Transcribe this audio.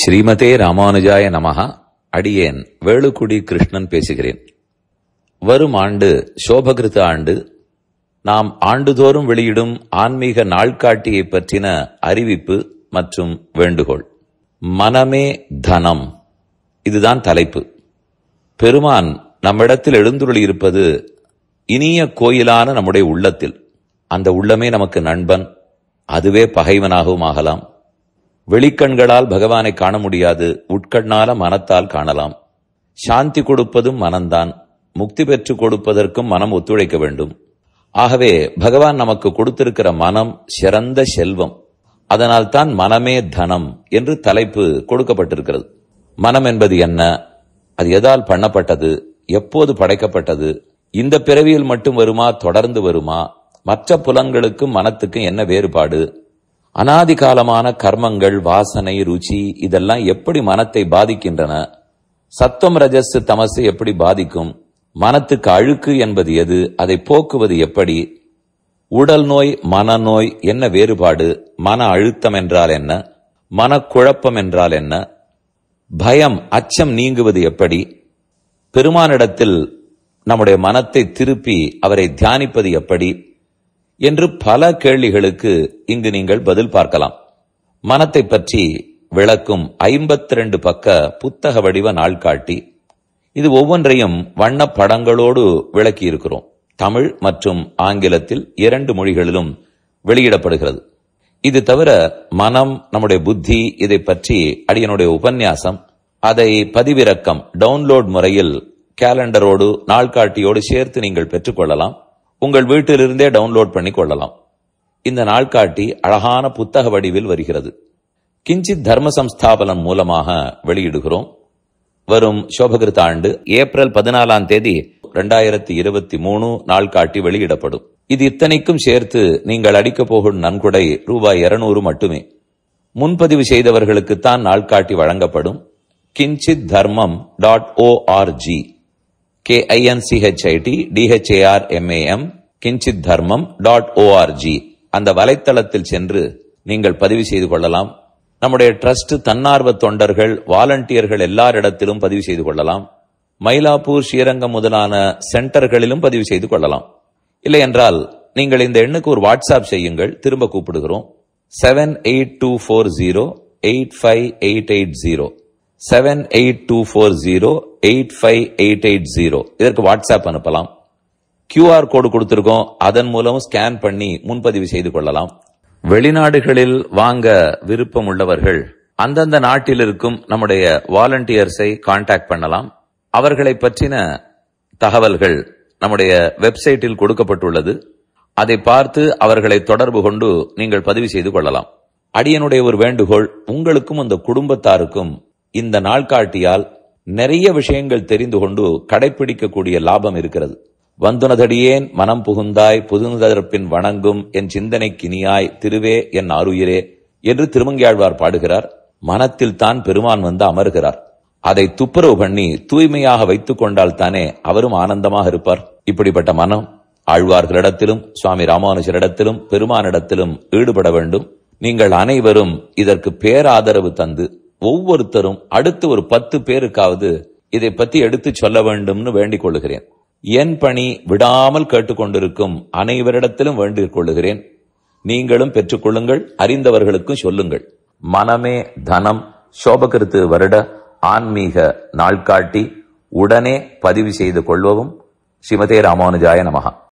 ஸ்ரீமதே ராமானுஜாய நமகா அடியேன் வேலுக்குடி கிருஷ்ணன் பேசுகிறேன் வரும் ஆண்டு சோபகிருத்த ஆண்டு நாம் ஆண்டுதோறும் வெளியிடும் ஆன்மீக நாள்காட்டியை பற்றின அறிவிப்பு மற்றும் வேண்டுகோள் மனமே தனம் இதுதான் தலைப்பு பெருமான் நம்மிடத்தில் எழுந்துருளி இருப்பது இனிய கோயிலான நம்முடைய உள்ளத்தில் அந்த உள்ளமே நமக்கு நண்பன் அதுவே பகைவனாகவும் ஆகலாம் வெளிக்கண்களால் பகவானை காண முடியாது உட்கண்ணால மனத்தால் காணலாம் சாந்தி கொடுப்பதும் மனம்தான் முக்தி பெற்று கொடுப்பதற்கும் மனம் ஒத்துழைக்க வேண்டும் ஆகவே பகவான் நமக்கு கொடுத்திருக்கிற மனம் சிறந்த செல்வம் அதனால் தான் மனமே தனம் என்று தலைப்பு கொடுக்கப்பட்டிருக்கிறது மனம் என்பது என்ன அது எதால் பண்ணப்பட்டது எப்போது படைக்கப்பட்டது இந்த பிறவியில் மட்டும் வருமா தொடர்ந்து வருமா மற்ற புலன்களுக்கும் மனத்துக்கும் என்ன வேறுபாடு அனாதிகாலமான கர்மங்கள் வாசனை ருச்சி இதெல்லாம் எப்படி மனத்தை பாதிக்கின்றன சத்துவம் ரஜஸ் தமசு எப்படி பாதிக்கும் மனத்துக்கு அழுக்கு என்பது எது அதை போக்குவது எப்படி உடல் நோய் மனநோய் என்ன வேறுபாடு மன அழுத்தம் என்றால் என்ன மனக்குழப்பம் என்றால் என்ன பயம் அச்சம் நீங்குவது எப்படி பெருமானிடத்தில் நம்முடைய மனத்தை திருப்பி அவரை தியானிப்பது எப்படி என்று பல கேள்விகளுக்கு இங்கு நீங்கள் பதில் பார்க்கலாம் மனத்தை பற்றி விளக்கும் ஐம்பத்தி ரெண்டு பக்க புத்தக வடிவ நாள்காட்டி இது ஒவ்வொன்றையும் வண்ண படங்களோடு விளக்கி இருக்கிறோம் தமிழ் மற்றும் ஆங்கிலத்தில் இரண்டு மொழிகளிலும் வெளியிடப்படுகிறது இது தவிர மனம் நம்முடைய புத்தி இதை பற்றி அடியனுடைய உபன்யாசம் அதை பதிவிறக்கம் டவுன்லோட் முறையில் கேலண்டரோடு நாள்காட்டியோடு சேர்த்து நீங்கள் பெற்றுக்கொள்ளலாம் உங்கள் வீட்டிலிருந்தே டவுன்லோட் பண்ணி கொள்ளலாம் இந்த நாள்காட்டி அழகான புத்தக வடிவில் வருகிறது கிஞ்சித் தர்ம சம்ஸ்தாபனம் மூலமாக வெளியிடுகிறோம் வரும் சோபகிருத்த ஆண்டு ஏப்ரல் பதினாலாம் தேதி ரெண்டாயிரத்தி இருபத்தி மூணு நாள்காட்டி வெளியிடப்படும் இது இத்தனைக்கும் சேர்த்து நீங்கள் அடிக்கப் போகும் நன்கொடை ரூபாய் இருநூறு மட்டுமே முன்பதிவு செய்தவர்களுக்குத்தான் நாள்காட்டி வழங்கப்படும் கிஞ்சித் தர்மம் டாட் ஓஆர்ஜி கேஐஎன்சிஹெச்ஐடி டிஹெச்ஏஆர்எம்ஏஎம் கிஞ்சித் தர்மம் டாட் ஓஆர்ஜி அந்த வலைத்தளத்தில் சென்று நீங்கள் பதிவு செய்து கொள்ளலாம் நம்முடைய ட்ரஸ்ட் தன்னார்வ தொண்டர்கள் வாலண்டியர்கள் எல்லாரிடத்திலும் பதிவு செய்து கொள்ளலாம் மயிலாப்பூர் ஸ்ரீரங்கம் முதலான சென்டர்களிலும் பதிவு செய்து கொள்ளலாம் இல்லை என்றால் நீங்கள் இந்த எண்ணுக்கு ஒரு வாட்ஸ்அப் செய்யுங்கள் திரும்ப கூப்பிடுகிறோம் seven eight two four zero eight five eight eight zero seven eight two four zero eight five eight eight zero இதற்கு வாட்ஸ்அப் அனுப்பலாம் கியூஆர் கோடு கொடுத்திருக்கோம் அதன் மூலம் ஸ்கேன் பண்ணி முன்பதிவு செய்து கொள்ளலாம் வெளிநாடுகளில் வாங்க விருப்பம் உள்ளவர்கள் அந்தந்த நாட்டில் இருக்கும் நம்முடைய வாலண்டியர்ஸை காண்டாக்ட் பண்ணலாம் அவர்களை பற்றின தகவல்கள் நம்முடைய வெப்சைட்டில் கொடுக்கப்பட்டுள்ளது அதை பார்த்து அவர்களை தொடர்பு கொண்டு நீங்கள் பதிவு செய்து கொள்ளலாம் அடியனுடைய ஒரு வேண்டுகோள் உங்களுக்கும் அந்த குடும்பத்தாருக்கும் இந்த நாள்காட்டியால் நிறைய விஷயங்கள் தெரிந்து கொண்டு கடைபிடிக்கக்கூடிய லாபம் இருக்கிறது வந்துனதடியேன் மனம் புகுந்தாய் புகுந்ததற்பின் வணங்கும் என் சிந்தனை கினியாய் திருவே என் அருயிரே என்று திருமங்கியாழ்வார் பாடுகிறார் மனத்தில் தான் பெருமான் வந்து அமர்கிறார் அதை துப்புரவு பண்ணி தூய்மையாக வைத்துக் கொண்டால் தானே அவரும் ஆனந்தமாக இருப்பார் இப்படிப்பட்ட மனம் ஆழ்வார்களிடத்திலும் சுவாமி ராமானுஜரிடத்திலும் பெருமானிடத்திலும் ஈடுபட வேண்டும் நீங்கள் அனைவரும் இதற்கு பேராதரவு தந்து ஒவ்வொருத்தரும் அடுத்து ஒரு பத்து பேருக்காவது இதை பத்தி எடுத்து சொல்ல வேண்டும்னு வேண்டிக் கொள்ளுகிறேன் என் பணி விடாமல் கேட்டுக்கொண்டிருக்கும் அனைவரிடத்திலும் வேண்டிக் கொள்ளுகிறேன் நீங்களும் பெற்றுக்கொள்ளுங்கள் அறிந்தவர்களுக்கும் சொல்லுங்கள் மனமே தனம் சோபகிருத்து வருட ஆன்மீக நாள்காட்டி உடனே பதிவு செய்து கொள்வவும் ஸ்ரீமதே ராமானுஜாய நமகா